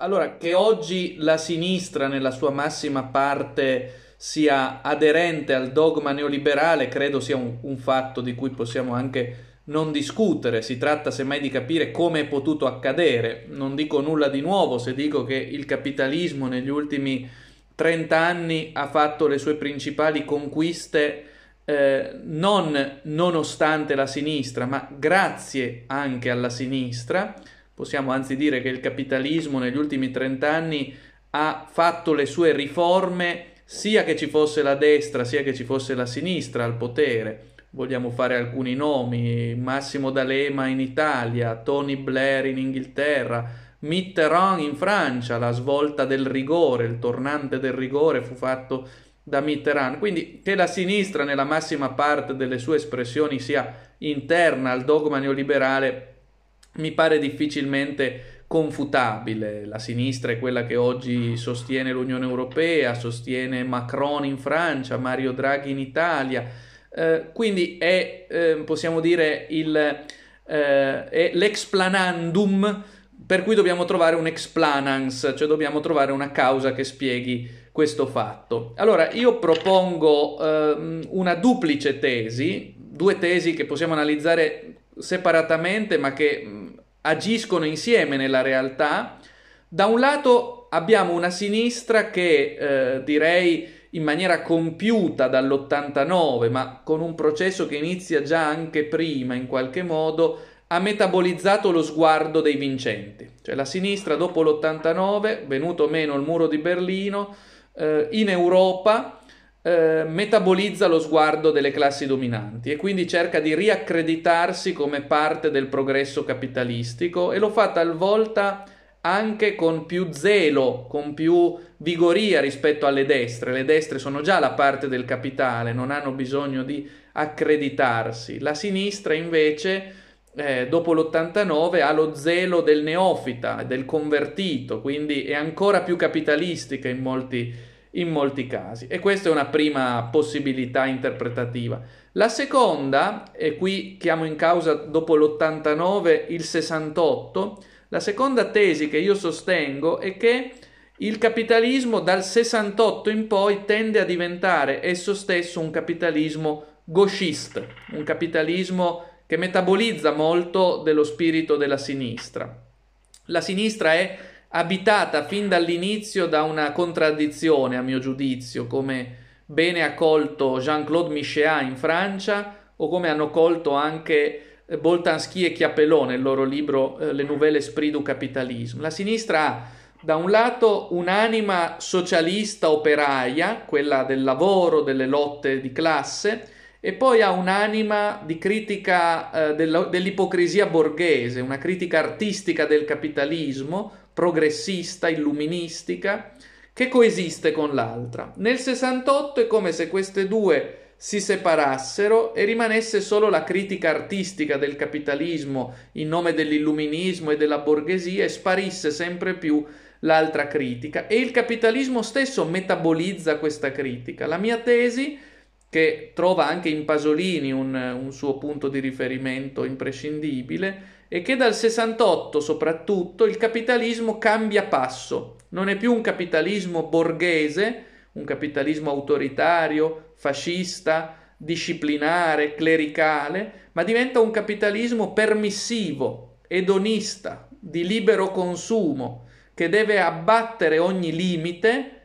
Allora, che oggi la sinistra nella sua massima parte sia aderente al dogma neoliberale credo sia un, un fatto di cui possiamo anche non discutere, si tratta semmai di capire come è potuto accadere. Non dico nulla di nuovo se dico che il capitalismo negli ultimi 30 anni ha fatto le sue principali conquiste eh, non nonostante la sinistra, ma grazie anche alla sinistra possiamo anzi dire che il capitalismo negli ultimi trent'anni ha fatto le sue riforme sia che ci fosse la destra sia che ci fosse la sinistra al potere. Vogliamo fare alcuni nomi, Massimo D'Alema in Italia, Tony Blair in Inghilterra, Mitterrand in Francia, la svolta del rigore, il tornante del rigore fu fatto da Mitterrand. Quindi che la sinistra nella massima parte delle sue espressioni sia interna al dogma neoliberale mi pare difficilmente confutabile. La sinistra è quella che oggi sostiene l'Unione Europea, sostiene Macron in Francia, Mario Draghi in Italia. Eh, quindi è, eh, possiamo dire, il, eh, è l'explanandum per cui dobbiamo trovare un explanans, cioè dobbiamo trovare una causa che spieghi questo fatto. Allora, io propongo ehm, una duplice tesi, due tesi che possiamo analizzare separatamente ma che agiscono insieme nella realtà. Da un lato abbiamo una sinistra che eh, direi in maniera compiuta dall'89, ma con un processo che inizia già anche prima in qualche modo, ha metabolizzato lo sguardo dei vincenti. Cioè la sinistra dopo l'89, venuto meno il muro di Berlino, eh, in Europa eh, metabolizza lo sguardo delle classi dominanti e quindi cerca di riaccreditarsi come parte del progresso capitalistico e lo fa talvolta anche con più zelo, con più vigoria rispetto alle destre. Le destre sono già la parte del capitale, non hanno bisogno di accreditarsi. La sinistra invece, eh, dopo l'89, ha lo zelo del neofita, del convertito, quindi è ancora più capitalistica in molti in molti casi. E questa è una prima possibilità interpretativa. La seconda, e qui chiamo in causa dopo l'89 il 68, la seconda tesi che io sostengo è che il capitalismo dal 68 in poi tende a diventare esso stesso un capitalismo gauchist, un capitalismo che metabolizza molto dello spirito della sinistra. La sinistra è abitata fin dall'inizio da una contraddizione, a mio giudizio, come bene ha colto Jean-Claude Michéat in Francia o come hanno colto anche eh, Boltanski e Chiapelò nel loro libro eh, Le Nouvelle Esprit du Capitalisme. La sinistra ha da un lato un'anima socialista operaia, quella del lavoro, delle lotte di classe, e poi ha un'anima di critica eh, dell'ipocrisia borghese, una critica artistica del capitalismo, progressista, illuministica, che coesiste con l'altra. Nel 68 è come se queste due si separassero e rimanesse solo la critica artistica del capitalismo in nome dell'illuminismo e della borghesia e sparisse sempre più l'altra critica e il capitalismo stesso metabolizza questa critica. La mia tesi è che trova anche in Pasolini un, un suo punto di riferimento imprescindibile e che dal 68 soprattutto il capitalismo cambia passo, non è più un capitalismo borghese, un capitalismo autoritario, fascista, disciplinare, clericale, ma diventa un capitalismo permissivo, edonista, di libero consumo, che deve abbattere ogni limite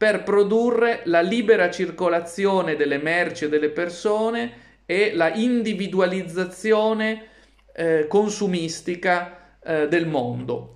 per produrre la libera circolazione delle merci e delle persone e la individualizzazione eh, consumistica eh, del mondo.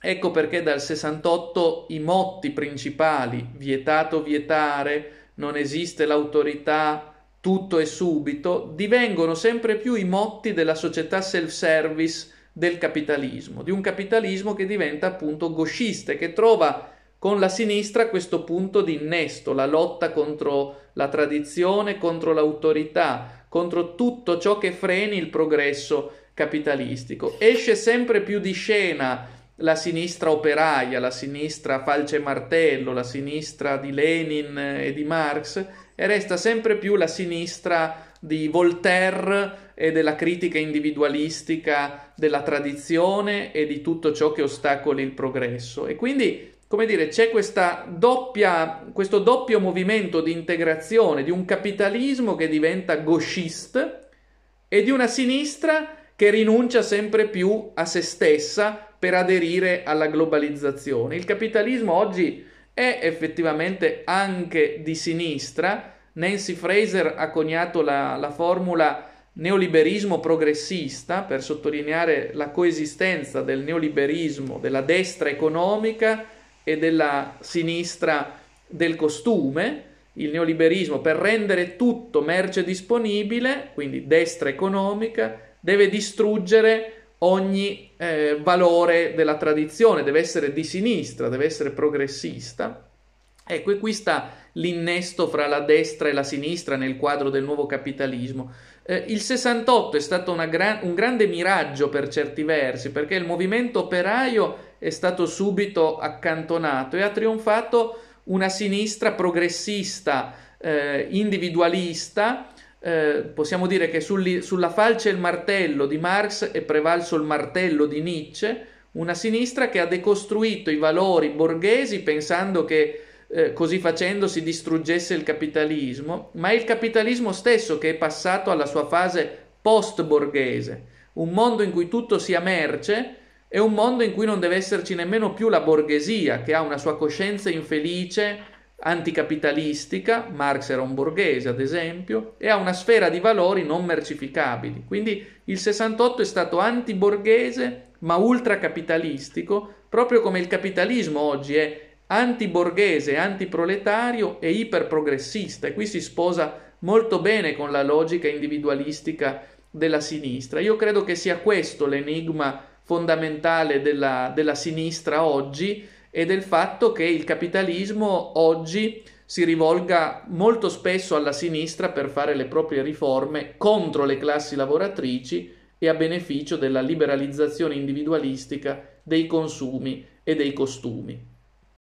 Ecco perché dal 68 i motti principali, vietato vietare, non esiste l'autorità, tutto è subito, divengono sempre più i motti della società self-service del capitalismo, di un capitalismo che diventa appunto goscista, che trova con la sinistra questo punto di innesto, la lotta contro la tradizione, contro l'autorità, contro tutto ciò che freni il progresso capitalistico. Esce sempre più di scena la sinistra operaia, la sinistra falce e martello, la sinistra di Lenin e di Marx e resta sempre più la sinistra di Voltaire e della critica individualistica della tradizione e di tutto ciò che ostacoli il progresso. E quindi come dire, c'è doppia, questo doppio movimento di integrazione di un capitalismo che diventa gauchist e di una sinistra che rinuncia sempre più a se stessa per aderire alla globalizzazione. Il capitalismo oggi è effettivamente anche di sinistra. Nancy Fraser ha coniato la, la formula neoliberismo progressista per sottolineare la coesistenza del neoliberismo, della destra economica e della sinistra del costume, il neoliberismo per rendere tutto merce disponibile, quindi destra economica, deve distruggere ogni eh, valore della tradizione, deve essere di sinistra, deve essere progressista. Ecco, e qui sta l'innesto fra la destra e la sinistra nel quadro del nuovo capitalismo. Eh, il 68 è stato gran, un grande miraggio per certi versi, perché il movimento operaio è stato subito accantonato e ha trionfato una sinistra progressista, eh, individualista, eh, possiamo dire che sul, sulla falce e il martello di Marx è prevalso il martello di Nietzsche, una sinistra che ha decostruito i valori borghesi pensando che eh, così facendo si distruggesse il capitalismo, ma è il capitalismo stesso che è passato alla sua fase post-borghese, un mondo in cui tutto sia merce, è un mondo in cui non deve esserci nemmeno più la borghesia, che ha una sua coscienza infelice, anticapitalistica, Marx era un borghese ad esempio, e ha una sfera di valori non mercificabili. Quindi il 68 è stato antiborghese ma ultracapitalistico, proprio come il capitalismo oggi è antiborghese, antiproletario e iperprogressista e qui si sposa molto bene con la logica individualistica della sinistra. Io credo che sia questo l'enigma fondamentale della, della sinistra oggi e del fatto che il capitalismo oggi si rivolga molto spesso alla sinistra per fare le proprie riforme contro le classi lavoratrici e a beneficio della liberalizzazione individualistica dei consumi e dei costumi.